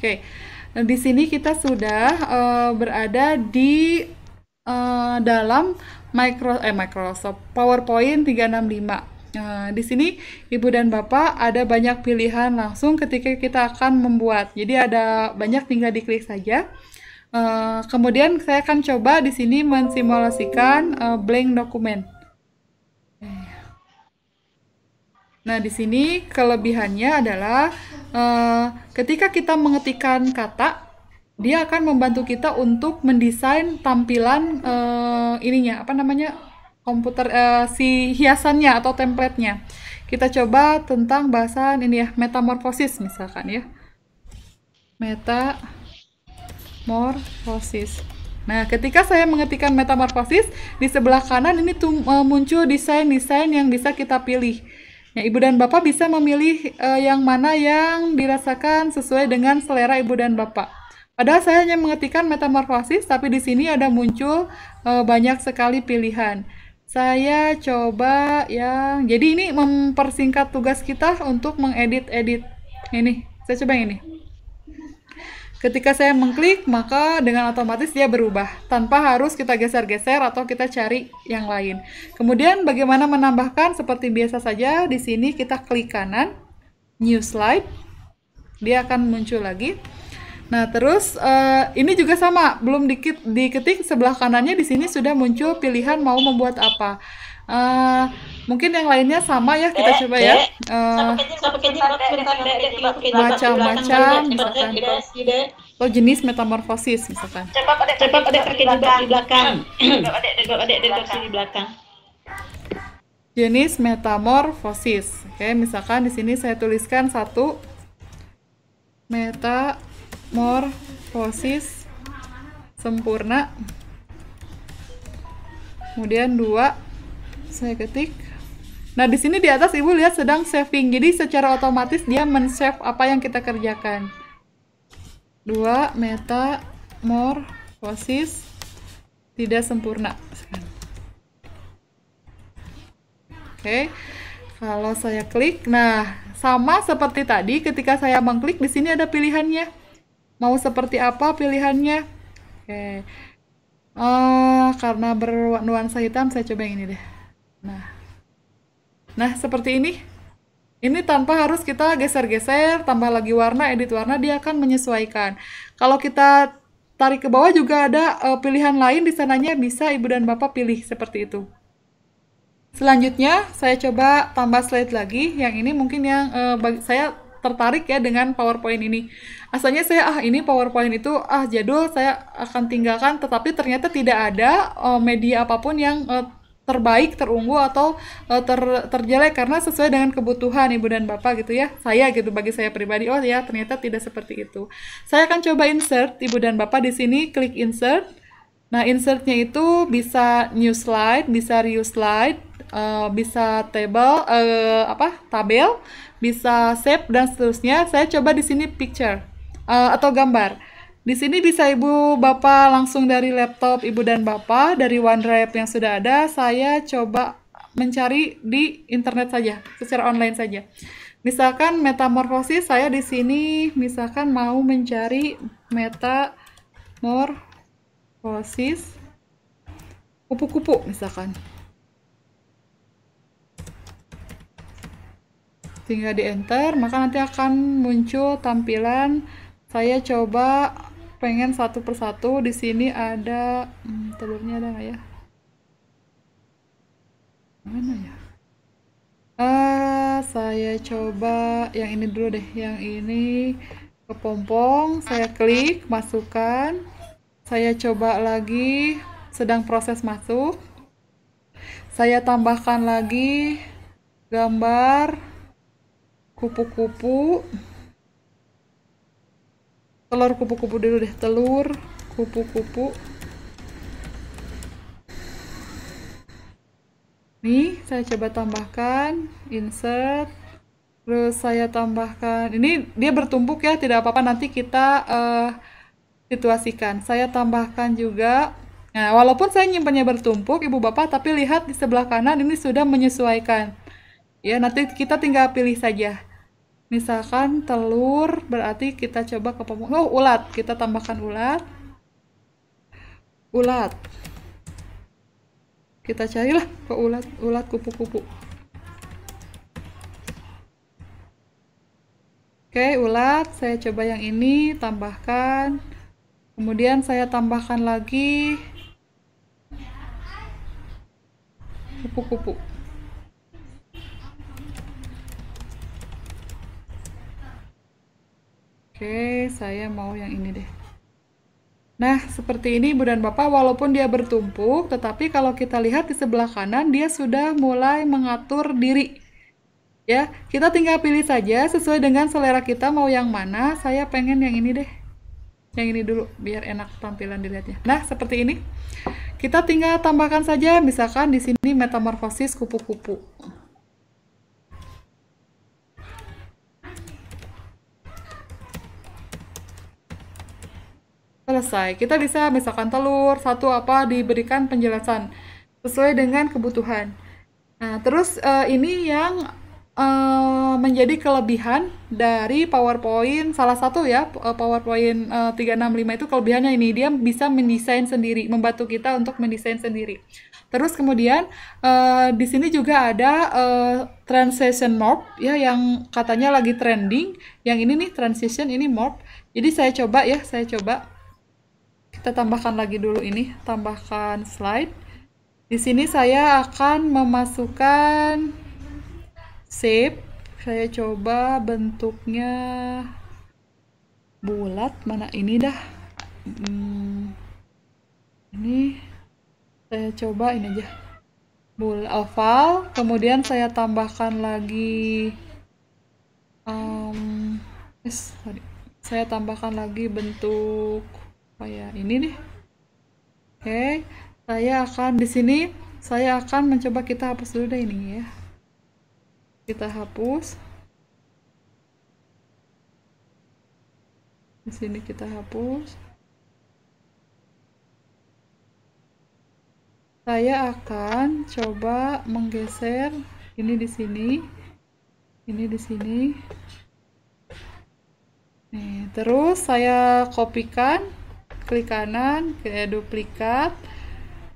Oke. Nah, di sini kita sudah uh, berada di uh, dalam micro eh Microsoft PowerPoint 365. Nah, di sini ibu dan bapak ada banyak pilihan langsung ketika kita akan membuat. Jadi ada banyak tinggal diklik saja. Uh, kemudian saya akan coba di sini mensimulasikan uh, blank dokumen. Nah, di sini kelebihannya adalah uh, ketika kita mengetikkan kata, dia akan membantu kita untuk mendesain tampilan uh, ininya, apa namanya? komputer uh, si hiasannya atau templatenya. Kita coba tentang bahasan ini ya, metamorfosis misalkan ya. Metamorfosis. Nah, ketika saya mengetikkan metamorfosis, di sebelah kanan ini tuh, uh, muncul desain-desain yang bisa kita pilih. Ya, ibu dan bapak bisa memilih uh, yang mana yang dirasakan sesuai dengan selera ibu dan bapak. Padahal saya hanya mengetikkan metamorfosis, tapi di sini ada muncul uh, banyak sekali pilihan. Saya coba yang jadi ini mempersingkat tugas kita untuk mengedit-edit. Ini, saya coba yang ini. Ketika saya mengklik, maka dengan otomatis dia berubah tanpa harus kita geser-geser atau kita cari yang lain. Kemudian bagaimana menambahkan? Seperti biasa saja, di sini kita klik kanan, new slide, dia akan muncul lagi. Nah, terus eh, ini juga sama, belum diketik sebelah kanannya di sini sudah muncul pilihan mau membuat apa. Eh, mungkin yang lainnya sama ya kita coba ya eh, macam-macam misalkan atau oh, jenis metamorfosis misalkan cepat ada kaki di belakang di belakang jenis metamorfosis oke misalkan di sini saya tuliskan satu metamorfosis sempurna kemudian dua saya ketik Nah, di sini di atas Ibu lihat sedang saving. Jadi secara otomatis dia men-save apa yang kita kerjakan. Dua meta more posis tidak sempurna. Oke. Okay. Kalau saya klik, nah sama seperti tadi ketika saya mengklik di sini ada pilihannya. Mau seperti apa pilihannya? Oke. Okay. Uh, karena berwarna hitam saya coba yang ini deh. Nah, nah seperti ini. Ini tanpa harus kita geser-geser, tambah lagi warna, edit warna, dia akan menyesuaikan. Kalau kita tarik ke bawah juga ada uh, pilihan lain di sananya bisa ibu dan bapak pilih seperti itu. Selanjutnya saya coba tambah slide lagi. Yang ini mungkin yang uh, bagi, saya tertarik ya dengan PowerPoint ini. Asalnya saya ah ini PowerPoint itu ah jadul saya akan tinggalkan tetapi ternyata tidak ada uh, media apapun yang uh, terbaik, terunggul atau uh, ter terjelek karena sesuai dengan kebutuhan ibu dan bapak gitu ya. Saya gitu bagi saya pribadi oh ya ternyata tidak seperti itu. Saya akan coba insert ibu dan bapak di sini klik insert. Nah, insertnya itu bisa new slide, bisa reuse slide, uh, bisa table uh, apa? tabel, bisa shape dan seterusnya. Saya coba di sini picture uh, atau gambar. Di sini bisa Ibu Bapak langsung dari laptop Ibu dan Bapak dari OneDrive yang sudah ada, saya coba mencari di internet saja, secara online saja. Misalkan metamorfosis saya di sini misalkan mau mencari metamorfosis kupu-kupu misalkan. Tinggal di enter, maka nanti akan muncul tampilan saya coba pengen satu persatu di sini ada hmm, telurnya ada nggak ya mana ya uh, saya coba yang ini dulu deh yang ini kepompong saya klik masukkan saya coba lagi sedang proses masuk saya tambahkan lagi gambar kupu-kupu telur kupu-kupu dulu deh telur kupu-kupu nih saya coba tambahkan insert terus saya tambahkan ini dia bertumpuk ya tidak apa-apa nanti kita uh, situasikan saya tambahkan juga nah walaupun saya nyimpannya bertumpuk ibu bapak tapi lihat di sebelah kanan ini sudah menyesuaikan ya nanti kita tinggal pilih saja misalkan telur berarti kita coba ke pemula oh ulat kita tambahkan ulat ulat kita carilah ke ulat ulat kupu-kupu oke ulat saya coba yang ini tambahkan kemudian saya tambahkan lagi kupu-kupu Oke, saya mau yang ini deh. Nah, seperti ini Ibu dan Bapak, walaupun dia bertumpuk, tetapi kalau kita lihat di sebelah kanan, dia sudah mulai mengatur diri. Ya, kita tinggal pilih saja sesuai dengan selera kita mau yang mana. Saya pengen yang ini deh. Yang ini dulu, biar enak tampilan dilihatnya. Nah, seperti ini. Kita tinggal tambahkan saja, misalkan di sini metamorfosis kupu-kupu. selesai. Kita bisa misalkan telur, satu apa diberikan penjelasan sesuai dengan kebutuhan. Nah, terus uh, ini yang uh, menjadi kelebihan dari PowerPoint salah satu ya eh, PowerPoint uh, 365 itu kelebihannya ini dia bisa mendesain sendiri, membantu kita untuk mendesain sendiri. Terus kemudian uh, di sini juga ada uh, transition mode ya yang katanya lagi trending. Yang ini nih transition ini mode. Jadi saya coba ya, saya coba kita tambahkan lagi dulu ini tambahkan slide di sini saya akan memasukkan shape saya coba bentuknya bulat mana ini dah hmm, ini saya coba ini aja bul oval kemudian saya tambahkan lagi um, yes, sorry. saya tambahkan lagi bentuk apa ya ini deh oke okay. saya akan di sini saya akan mencoba kita hapus dulu deh ini ya kita hapus di sini kita hapus saya akan coba menggeser ini di sini ini di sini nih terus saya kopikan klik kanan kayak eh, duplikat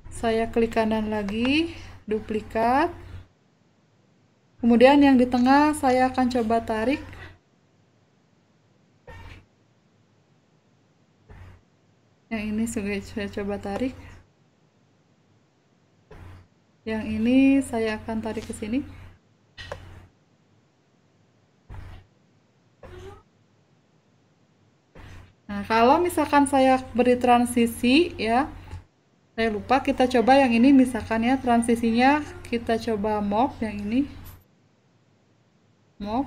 saya klik kanan lagi duplikat kemudian yang di tengah saya akan coba tarik yang ini saya coba tarik yang ini saya akan tarik ke sini Nah, kalau misalkan saya beri transisi ya, saya lupa kita coba yang ini misalkan ya transisinya kita coba mop yang ini. Mop.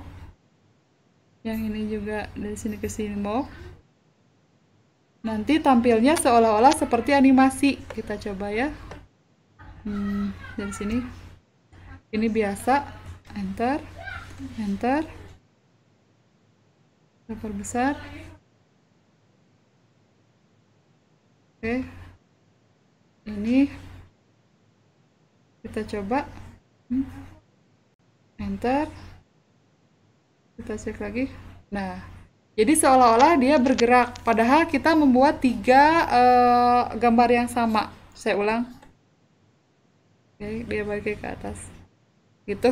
Yang ini juga dari sini ke sini mop. Nanti tampilnya seolah-olah seperti animasi. Kita coba ya. Hmm, dari sini. Ini biasa. Enter. Enter. Kita perbesar. oke ini kita coba enter kita cek lagi nah jadi seolah-olah dia bergerak padahal kita membuat tiga uh, gambar yang sama saya ulang oke dia balik ke atas gitu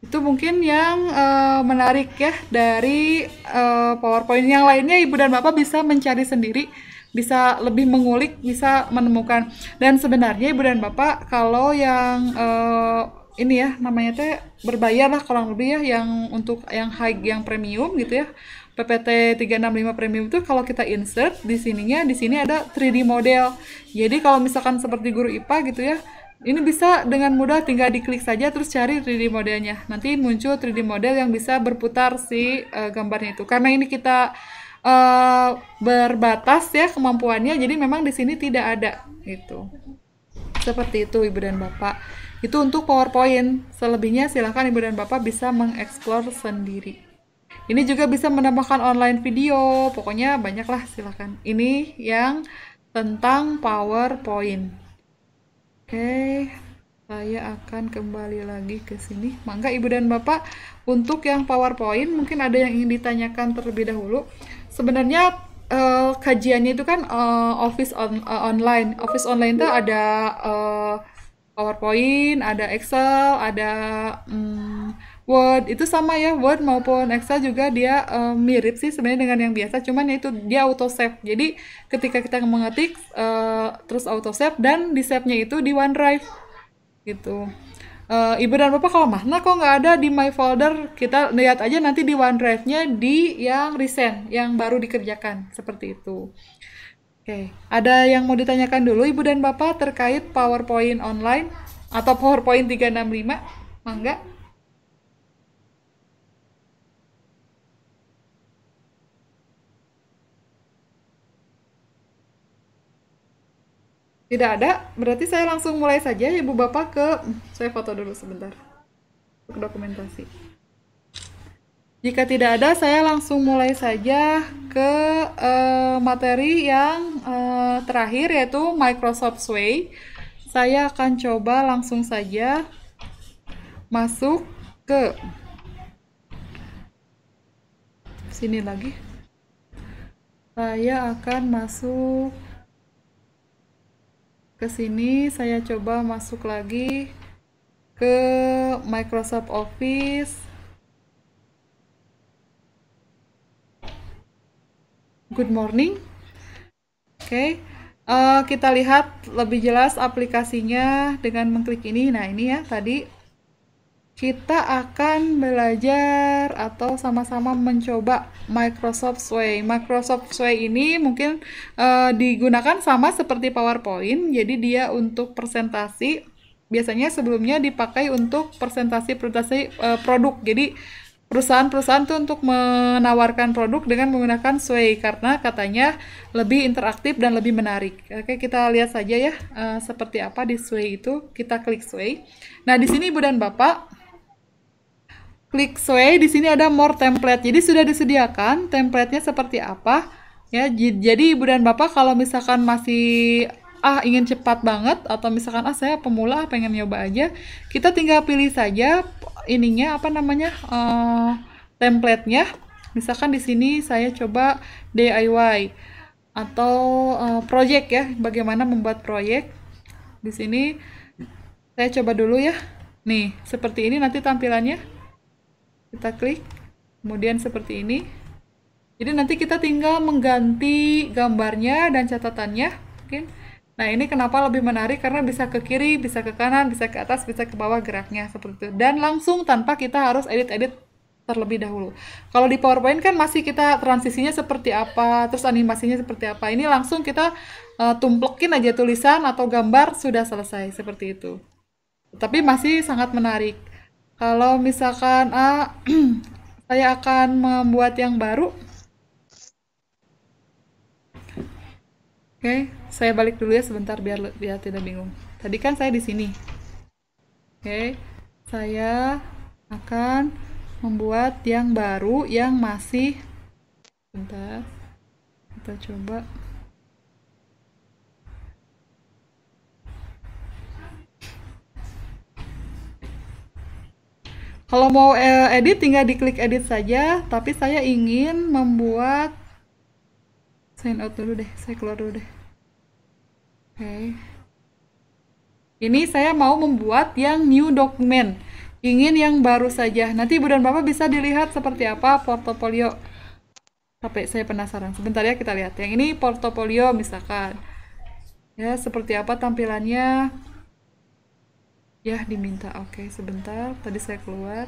itu mungkin yang uh, menarik ya dari uh, powerpoint yang lainnya ibu dan bapak bisa mencari sendiri bisa lebih mengulik, bisa menemukan. Dan sebenarnya Ibu dan Bapak kalau yang uh, ini ya namanya teh berbayar lah kurang lebih ya yang untuk yang high yang premium gitu ya PPT 365 premium itu kalau kita insert di sininya di sini ada 3D model jadi kalau misalkan seperti guru IPA gitu ya ini bisa dengan mudah tinggal diklik saja terus cari 3D modelnya nanti muncul 3D model yang bisa berputar si uh, gambarnya itu karena ini kita Eh, berbatas ya kemampuannya jadi memang di sini tidak ada itu seperti itu ibu dan bapak itu untuk powerpoint selebihnya silahkan ibu dan bapak bisa mengeksplor sendiri ini juga bisa menambahkan online video pokoknya banyaklah silahkan ini yang tentang powerpoint oke saya akan kembali lagi ke sini. Mangga Ibu dan Bapak, untuk yang PowerPoint mungkin ada yang ingin ditanyakan terlebih dahulu sebenarnya uh, kajiannya itu kan uh, office on uh, online. Office online itu ada uh, PowerPoint, ada Excel, ada um, Word. Itu sama ya Word maupun Excel juga dia uh, mirip sih sebenarnya dengan yang biasa. Cuman ya itu dia auto save. Jadi ketika kita mengetik uh, terus auto save dan di save-nya itu di OneDrive gitu uh, ibu dan bapak kalau mana kok nggak ada di my folder kita lihat aja nanti di OneDrive-nya di yang recent yang baru dikerjakan seperti itu oke okay. ada yang mau ditanyakan dulu ibu dan bapak terkait PowerPoint online atau PowerPoint 365 mangga Tidak ada, berarti saya langsung mulai saja ya Bu Bapak ke saya foto dulu sebentar. Untuk dokumentasi. Jika tidak ada, saya langsung mulai saja ke uh, materi yang uh, terakhir yaitu Microsoft Way. Saya akan coba langsung saja masuk ke sini lagi. Saya akan masuk ke sini saya coba masuk lagi ke Microsoft Office Good morning oke okay. uh, eh, kita lihat lebih jelas aplikasinya dengan mengklik ini nah ini ya tadi kita akan belajar atau sama-sama mencoba Microsoft Sway. Microsoft Sway ini mungkin uh, digunakan sama seperti PowerPoint, jadi dia untuk presentasi. Biasanya sebelumnya dipakai untuk presentasi-presentasi uh, eh, produk. Jadi perusahaan-perusahaan itu untuk menawarkan produk dengan menggunakan Sway karena katanya lebih interaktif dan lebih menarik. Oke, kita lihat saja ya uh, seperti apa di Sway itu. Kita klik Sway. Nah, di sini Ibu dan Bapak Klik sway Di sini ada more template. Jadi sudah disediakan templatenya seperti apa. Ya, jadi ibu dan bapak kalau misalkan masih ah ingin cepat banget atau misalkan ah saya pemula ah, pengen nyoba aja, kita tinggal pilih saja ininya apa namanya uh, templatenya. Misalkan di sini saya coba DIY atau uh, project ya, bagaimana membuat proyek. Di sini saya coba dulu ya. Nih, seperti ini nanti tampilannya kita klik kemudian seperti ini jadi nanti kita tinggal mengganti gambarnya dan catatannya mungkin nah ini kenapa lebih menarik karena bisa ke kiri bisa ke kanan bisa ke atas bisa ke bawah geraknya seperti itu dan langsung tanpa kita harus edit-edit terlebih dahulu kalau di powerpoint kan masih kita transisinya seperti apa terus animasinya seperti apa ini langsung kita uh, tumplekin aja tulisan atau gambar sudah selesai seperti itu tapi masih sangat menarik kalau misalkan A, saya akan membuat yang baru. Oke, saya balik dulu ya sebentar biar biar tidak bingung. Tadi kan saya di sini. Oke, saya akan membuat yang baru yang masih bentar. Kita coba Kalau mau eh, edit tinggal diklik edit saja, tapi saya ingin membuat sign out dulu deh, saya keluar dulu deh. Oke. Okay. Ini saya mau membuat yang new document. Ingin yang baru saja. Nanti Ibu dan Bapak bisa dilihat seperti apa portofolio. Tapi saya penasaran. Sebentar ya kita lihat. Yang ini portofolio misalkan. Ya, seperti apa tampilannya? Ya, diminta. Oke, sebentar. Tadi saya keluar.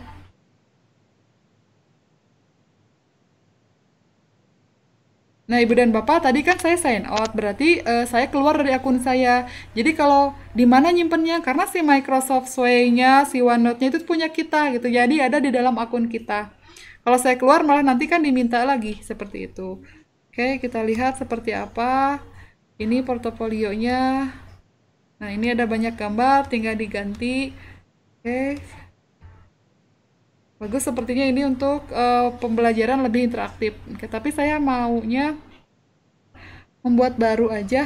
Nah, Ibu dan Bapak, tadi kan saya sign out, berarti uh, saya keluar dari akun saya. Jadi kalau di mana nyimpennya? Karena si Microsoft Sway-nya, si OneNote-nya itu punya kita gitu. Jadi ada di dalam akun kita. Kalau saya keluar malah nanti kan diminta lagi seperti itu. Oke, kita lihat seperti apa. Ini portofolionya. Nah, ini ada banyak gambar, tinggal diganti. Oke. Bagus, sepertinya ini untuk uh, pembelajaran lebih interaktif. Oke, tapi saya maunya membuat baru aja.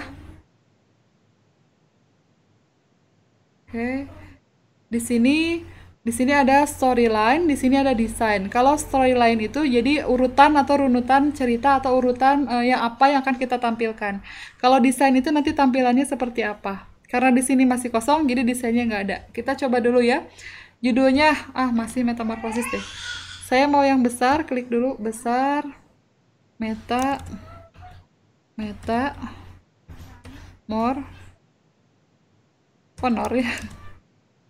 Oke. Di sini di sini ada storyline, di sini ada desain. Kalau storyline itu jadi urutan atau runutan cerita atau urutan uh, eh, yang apa yang akan kita tampilkan. Kalau desain itu nanti tampilannya seperti apa. Karena di sini masih kosong, jadi desainnya nggak ada. Kita coba dulu ya. Judulnya, ah masih metamorfosis deh. Saya mau yang besar, klik dulu besar, meta, meta, more, honor ya.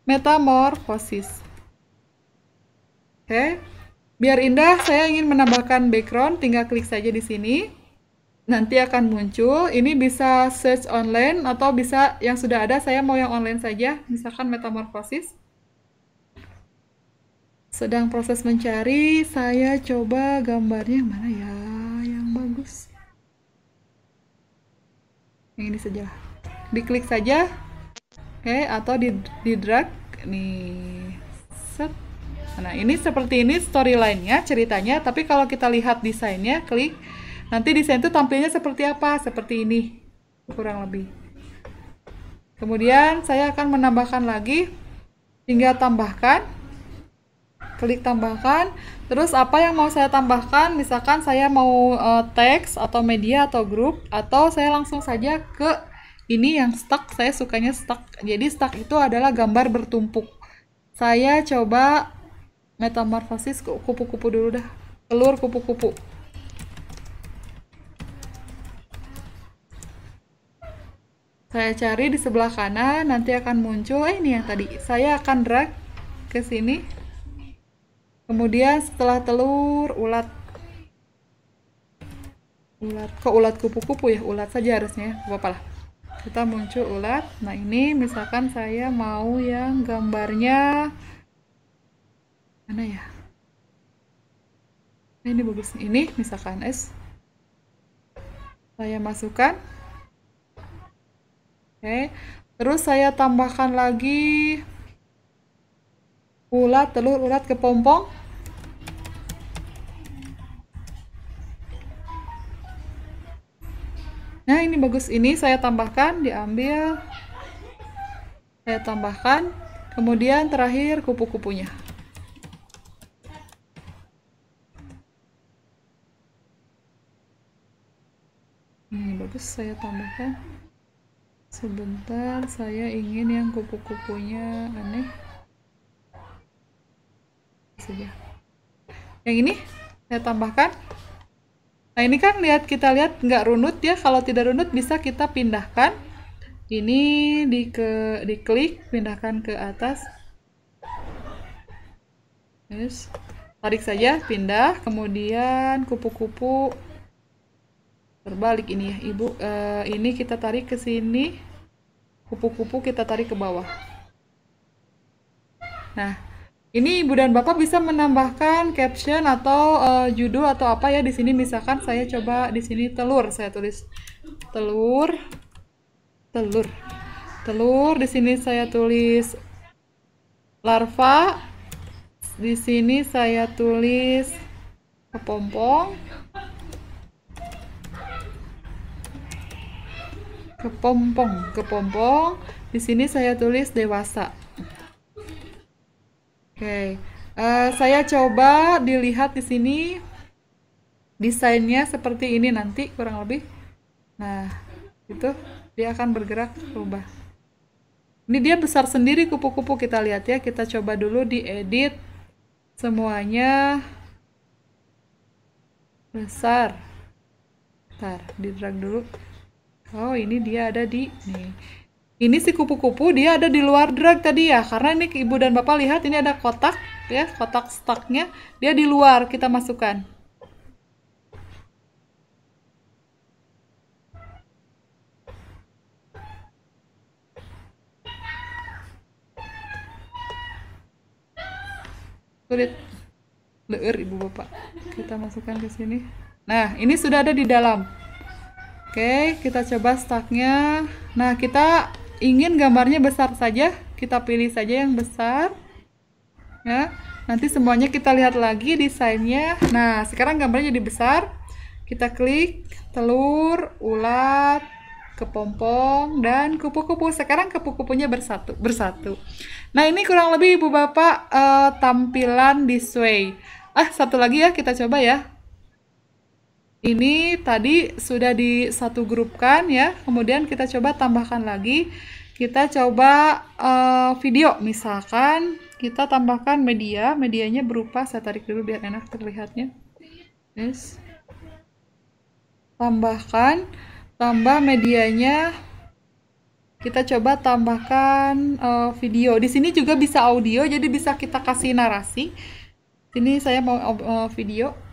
Metamorfosis. Oke, okay. biar indah saya ingin menambahkan background, tinggal klik saja di sini nanti akan muncul. Ini bisa search online atau bisa yang sudah ada, saya mau yang online saja, misalkan metamorfosis. Sedang proses mencari, saya coba gambarnya yang mana ya yang bagus. Yang ini saja. Diklik saja. Oke, okay, atau di, di drag nih. Set. Nah, ini seperti ini storyline-nya, ceritanya. Tapi kalau kita lihat desainnya, klik Nanti desain itu tampilnya seperti apa? Seperti ini, kurang lebih. Kemudian saya akan menambahkan lagi, hingga tambahkan, klik tambahkan. Terus apa yang mau saya tambahkan? Misalkan saya mau uh, teks atau media atau grup, atau saya langsung saja ke ini yang stuck. Saya sukanya stuck. Jadi stuck itu adalah gambar bertumpuk. Saya coba metamorfosis kupu-kupu dulu dah telur kupu-kupu Saya cari di sebelah kanan, nanti akan muncul eh, ini yang tadi. Saya akan drag ke sini. Kemudian setelah telur ulat ulat ke ulat kupu-kupu ya, ulat saja harusnya, ya. apa lah. Kita muncul ulat. Nah, ini misalkan saya mau yang gambarnya mana ya? Ini bagus. Ini misalkan es saya masukkan Oke. Terus saya tambahkan lagi ulat, telur ulat kepompong. Nah, ini bagus ini saya tambahkan, diambil. Saya tambahkan. Kemudian terakhir kupu-kupunya. Ini bagus saya tambahkan sebentar saya ingin yang kupu-kupunya aneh saja yang ini saya tambahkan nah ini kan lihat kita lihat nggak runut ya kalau tidak runut bisa kita pindahkan ini di ke diklik pindahkan ke atas terus tarik saja pindah kemudian kupu-kupu terbalik ini ya ibu uh, ini kita tarik ke sini kupu-kupu kita tarik ke bawah. Nah, ini Ibu dan Bapak bisa menambahkan caption atau uh, judul atau apa ya di sini misalkan saya coba di sini telur, saya tulis telur telur. Telur di sini saya tulis larva. Di sini saya tulis kepompong. kepompong kepompong di sini saya tulis dewasa oke okay. uh, eh, saya coba dilihat di sini desainnya seperti ini nanti kurang lebih nah itu dia akan bergerak berubah ini dia besar sendiri kupu-kupu kita lihat ya kita coba dulu di edit semuanya besar Ntar di drag dulu Oh, ini dia ada di nih. Ini si kupu-kupu dia ada di luar drag tadi ya, karena ini ibu dan bapak lihat ini ada kotak ya, kotak staknya dia di luar kita masukkan. kulit leher ibu bapak kita masukkan ke sini nah ini sudah ada di dalam Oke, kita coba stucknya. Nah, kita ingin gambarnya besar saja, kita pilih saja yang besar. Ya, nanti semuanya kita lihat lagi desainnya. Nah, sekarang gambarnya jadi besar. Kita klik telur, ulat, kepompong, dan kupu-kupu. Sekarang kupu-kupunya bersatu, bersatu. Nah, ini kurang lebih Ibu Bapak uh, tampilan display. Ah, satu lagi ya, kita coba ya ini tadi sudah di satu grupkan ya kemudian kita coba tambahkan lagi kita coba uh, video misalkan kita tambahkan media medianya berupa saya tarik dulu biar enak terlihatnya yes. tambahkan tambah medianya kita coba tambahkan uh, video di sini juga bisa audio jadi bisa kita kasih narasi ini saya mau uh, video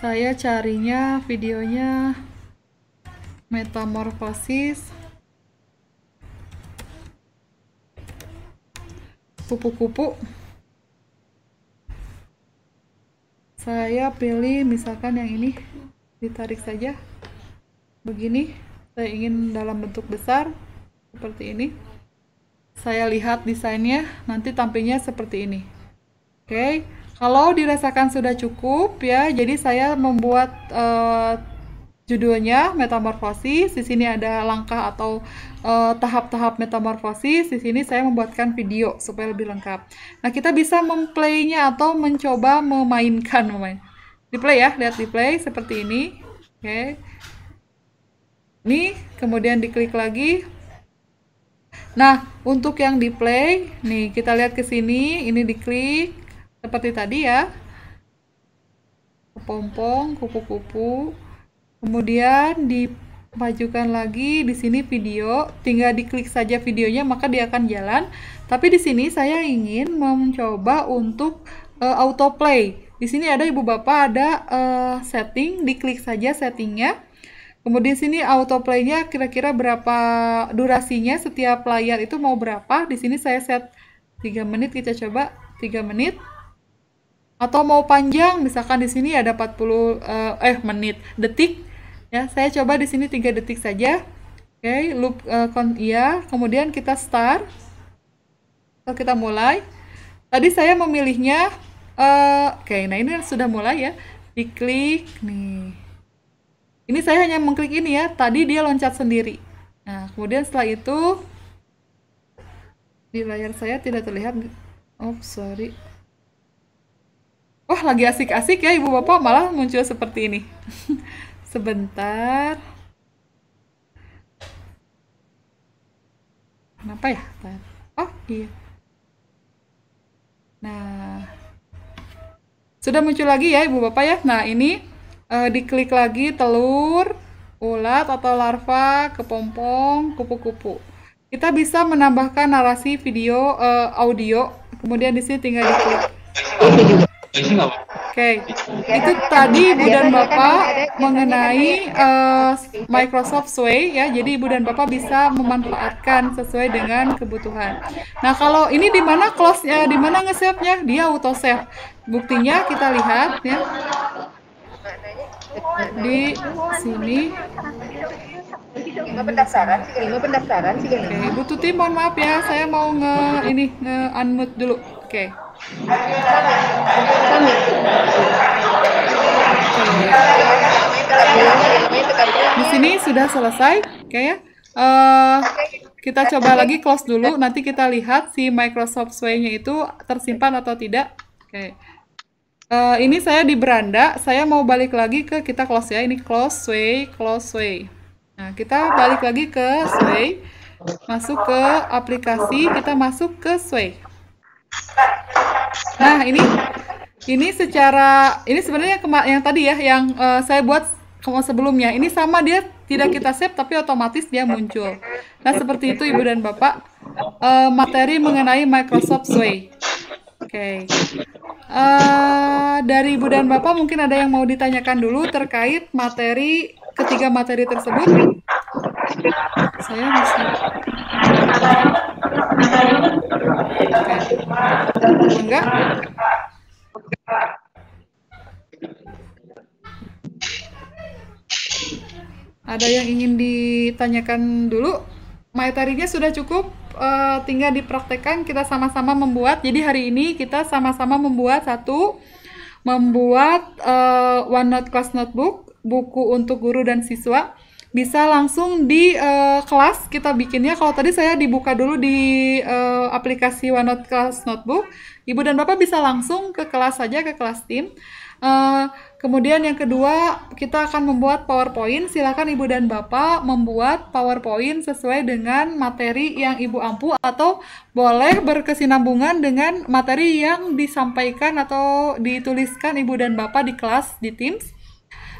saya carinya videonya metamorfosis kupu-kupu saya pilih misalkan yang ini ditarik saja begini saya ingin dalam bentuk besar seperti ini saya lihat desainnya nanti tampilnya seperti ini oke okay. Kalau dirasakan sudah cukup ya, jadi saya membuat uh, judulnya metamorfosis. Di sini ada langkah atau eh, tahap-tahap uh, metamorfosis. Di sini saya membuatkan video supaya lebih lengkap. Nah, kita bisa memplaynya atau mencoba memainkan memain. Di play ya, lihat di play seperti ini. Oke. Okay. ini kemudian diklik lagi. Nah, untuk yang di play, nih kita lihat ke sini, ini diklik seperti tadi ya kepompong kupu-kupu kemudian dimajukan lagi di sini video tinggal diklik saja videonya maka dia akan jalan tapi di sini saya ingin mencoba untuk uh, autoplay di sini ada ibu bapak ada uh, setting diklik saja settingnya Kemudian sini autoplaynya kira-kira berapa durasinya setiap layar itu mau berapa. Di sini saya set 3 menit kita coba 3 menit atau mau panjang misalkan di sini ada 40 uh, eh, eh menit detik ya saya coba di sini tiga detik saja oke okay, loop uh, kon iya kemudian kita start atau kita mulai tadi saya memilihnya uh, oke okay, nah ini sudah mulai ya diklik nih ini saya hanya mengklik ini ya tadi dia loncat sendiri nah kemudian setelah itu di layar saya tidak terlihat oh sorry wah lagi asik-asik ya ibu bapak malah muncul seperti ini sebentar kenapa ya oh iya nah sudah muncul lagi ya ibu bapak ya nah ini eh, diklik lagi telur ulat atau larva kepompong kupu-kupu kita bisa menambahkan narasi video eh, audio kemudian di sini tinggal diklik Oke, okay. itu tadi Ibu dan Bapak mengenai uh, Microsoft Sway ya. Jadi Ibu dan Bapak bisa memanfaatkan sesuai dengan kebutuhan. Nah kalau ini di mana close-nya, eh, di mana nge-save-nya? Dia auto save. Buktinya kita lihat ya di sini Nggak pendaftaran nggak pendaftaran sih Ibu Tuti mohon maaf ya saya mau nge ini nge unmute dulu oke okay. Di sini sudah selesai, kayaknya. Uh, eh, kita coba lagi close dulu. Nanti kita lihat si Microsoft Sway-nya itu tersimpan atau tidak. Oke. Okay. Uh, eh, ini saya di beranda. Saya mau balik lagi ke kita close ya. Ini close Sway, close Sway. Nah, kita balik lagi ke Sway. Masuk ke aplikasi, kita masuk ke Sway. Nah, ini ini secara ini sebenarnya yang tadi ya yang uh, saya buat kalau sebelumnya. Ini sama dia tidak kita save tapi otomatis dia muncul. Nah, seperti itu Ibu dan Bapak uh, materi mengenai Microsoft Sway. Oke. Okay. Uh, eh, dari Ibu dan Bapak mungkin ada yang mau ditanyakan dulu terkait materi ketiga materi tersebut. Saya masih Enggak? Ada yang ingin ditanyakan dulu? Materinya sudah cukup, uh, tinggal dipraktekkan. Kita sama-sama membuat. Jadi hari ini kita sama-sama membuat satu, membuat eh, one note Class Notebook, buku untuk guru dan siswa bisa langsung di uh, kelas kita bikinnya. Kalau tadi saya dibuka dulu di uh, aplikasi OneNote Class Notebook, Ibu dan Bapak bisa langsung ke kelas saja ke kelas tim. Uh, kemudian yang kedua, kita akan membuat PowerPoint. Silakan Ibu dan Bapak membuat PowerPoint sesuai dengan materi yang Ibu ampu atau boleh berkesinambungan dengan materi yang disampaikan atau dituliskan Ibu dan Bapak di kelas di Teams.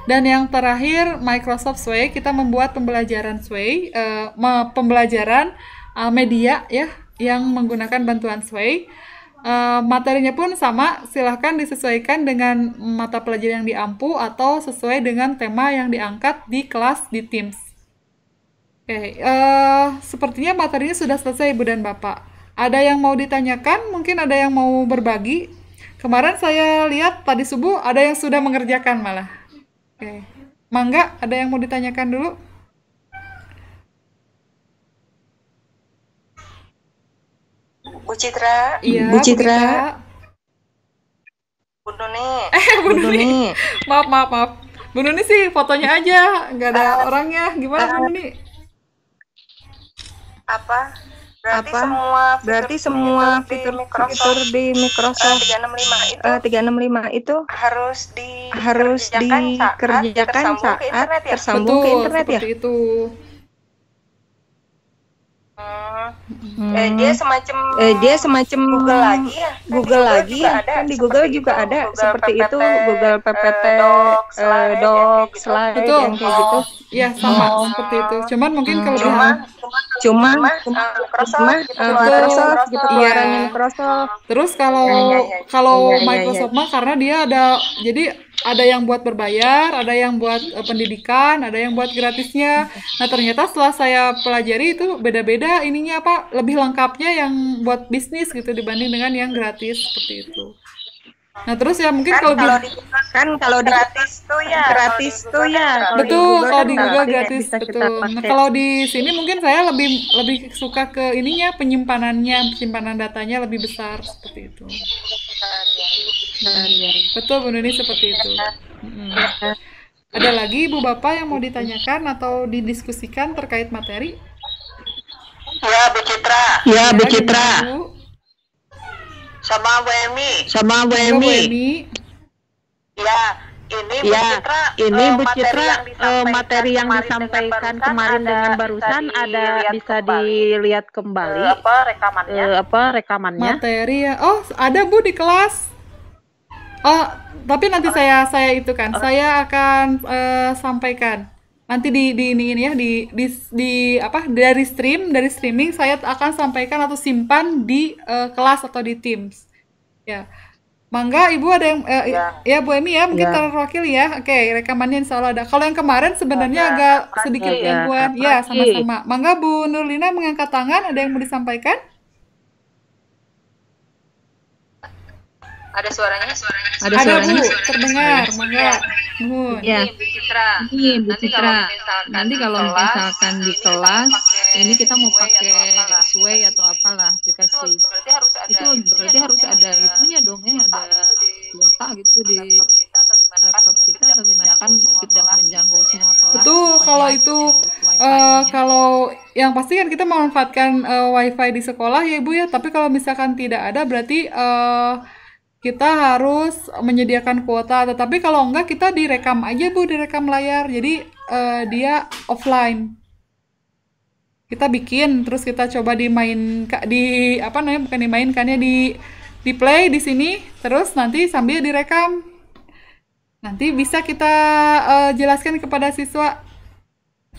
Dan yang terakhir Microsoft Sway kita membuat pembelajaran Sway uh, pembelajaran uh, media ya yang menggunakan bantuan Sway. Uh, materinya pun sama, silahkan disesuaikan dengan mata pelajaran yang diampu atau sesuai dengan tema yang diangkat di kelas di Teams. Oke, okay, uh, sepertinya materinya sudah selesai Ibu dan Bapak. Ada yang mau ditanyakan? Mungkin ada yang mau berbagi? Kemarin saya lihat tadi subuh ada yang sudah mengerjakan malah. Oke. Mangga, ada yang mau ditanyakan dulu? Bu Citra. Iya, Bu Citra. Bu Nuni. Eh, Bu Nuni. maaf, maaf, maaf. Bu Nuni sih fotonya aja, nggak ada uh, orangnya. Gimana uh, Bu ah. Nuni? Apa? Berarti apa semua fitur berarti semua fitur di fitur di eh, Microsoft uh, 365 itu, uh, eh, 365 itu harus di harus dikerjakan saat, dikerjakan saat tersambung, saat ke, internet ya? tersambung ke internet ya? Itu. Hmm. Eh, dia semacam eh, dia semacam Google lagi ya. Kan Google lagi kan ada, di Google juga itu, ada Google seperti PPT, itu Google eh, PPT uh, eh, doc eh, slide gitu. yang kayak gitu. Oh, iya oh. sama oh. seperti itu. Cuman mungkin hmm. kalau cuma cuma Microsoft cuma, gitu, Microsoft gitu iya. keluarannya Microsoft. Terus kalau ya, ya, ya. kalau iya, iya, Microsoft mah karena dia ada jadi ada yang buat berbayar, ada yang buat uh, pendidikan, ada yang buat gratisnya. Nah ternyata setelah saya pelajari itu beda-beda ininya apa lebih lengkapnya yang buat bisnis gitu dibanding dengan yang gratis seperti itu. Nah terus ya mungkin kan, kalau, kalau di kan kalau gratis tuh ya gratis tuh ya betul kalau di Google, kalau di gratis kan ya. kan betul. Nah, kalau di sini mungkin saya lebih lebih suka ke ininya penyimpanannya penyimpanan datanya lebih besar seperti itu. Iya, iya. Betul Bu Nuni seperti itu. Hmm. Ada lagi Ibu Bapak yang mau ditanyakan atau didiskusikan terkait materi? Ya Bu Citra. Ya, ya Bu Citra. Sama Bu Emi. Sama Bu Emi. Ya, ini Bu ya, Citra. Ini eh, Bu materi Citra yang eh, materi yang disampaikan kemarin dengan barusan, kemarin dengan barusan ada bisa kembali. Bisa dilihat kembali. Eh, apa rekamannya? Uh, apa rekamannya? Materi ya. Oh, ada Bu di kelas. Oh, tapi nanti oh. saya saya itu kan, oh. saya akan uh, sampaikan. Nanti di di ini, ini ya di, di di apa dari stream dari streaming saya akan sampaikan atau simpan di uh, kelas atau di Teams. Ya. Mangga Ibu ada yang uh, ya. ya Bu Emi ya mungkin ya. terwakili ya. Oke, okay, rekamannya insya Allah ada. Kalau yang kemarin sebenarnya agak sedikit ya, gangguan. Ya, sama-sama. Ya, Mangga Bu Nurlina mengangkat tangan, ada yang mau disampaikan? Ada suaranya, suaranya. Ada, ada suaranya. Bu, terdengar, mendengar. Bu, ya. Ini iya. Bu Citra. Nanti iya, kalau misalkan, Nanti kalau misalkan di kelas, ini kita mau pakai sway atau apalah dikasih. Itu berarti harus ada. Itu berarti harus ada ya. itunya dong ya, ada kuota gitu di laptop kita atau gimana kan tidak kan menjangkau gitu ya. semua kelas. Betul, kalau itu eh, kalau yang pasti kan kita memanfaatkan manfaatkan eh, wifi di sekolah ya Bu ya, tapi kalau misalkan tidak ada berarti uh, kita harus menyediakan kuota tetapi kalau enggak kita direkam aja bu direkam layar jadi uh, dia offline kita bikin terus kita coba dimain di apa namanya bukan dimainkannya di di play di sini terus nanti sambil direkam nanti bisa kita uh, jelaskan kepada siswa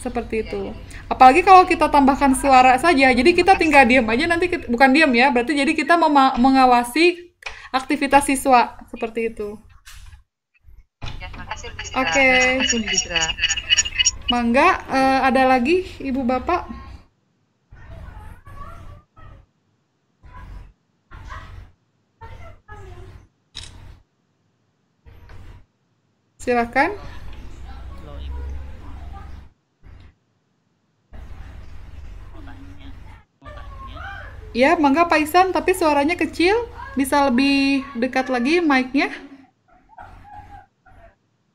seperti itu. Apalagi kalau kita tambahkan suara saja, jadi kita tinggal diam aja nanti kita, bukan diam ya, berarti jadi kita mengawasi aktivitas siswa seperti itu. Ya, Oke, okay. Mangga, uh, ada lagi Ibu Bapak? Silakan. Ya, mangga Pak Isan, tapi suaranya kecil. Bisa lebih dekat lagi mic-nya?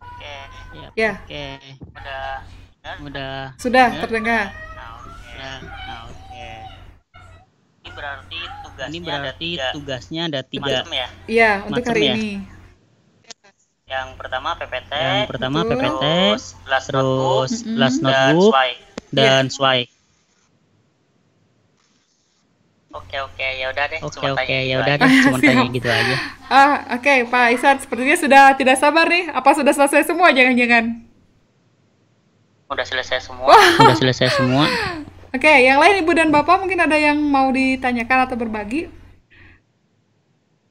Oke. Yep, iya, ya. Oke. Udah. Udah. Sudah ya? terdengar. Nah, oke. Okay. Nah, okay. Ini berarti tugasnya ini berarti ada tiga. tugasnya ada tiga. Macam ya? Iya, untuk Macam hari ya? ini. Yang pertama PPT. Yang pertama Betul. PPT, terus last notebook, terus last notebook dan swipe. Dan yeah. swipe. Oke oke ya udah deh. Oke oke ya gitu udah deh cuma tanya gitu aja. Ah oke okay, Pak Isan sepertinya sudah tidak sabar nih. Apa sudah selesai semua jangan-jangan? Udah selesai semua. udah selesai semua. Oke, okay, yang lain Ibu dan Bapak mungkin ada yang mau ditanyakan atau berbagi.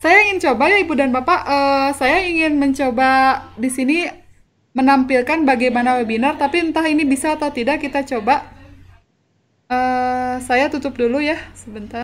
Saya ingin coba ya Ibu dan Bapak, uh, saya ingin mencoba di sini menampilkan bagaimana webinar, tapi entah ini bisa atau tidak kita coba. Uh, saya tutup dulu ya, sebentar.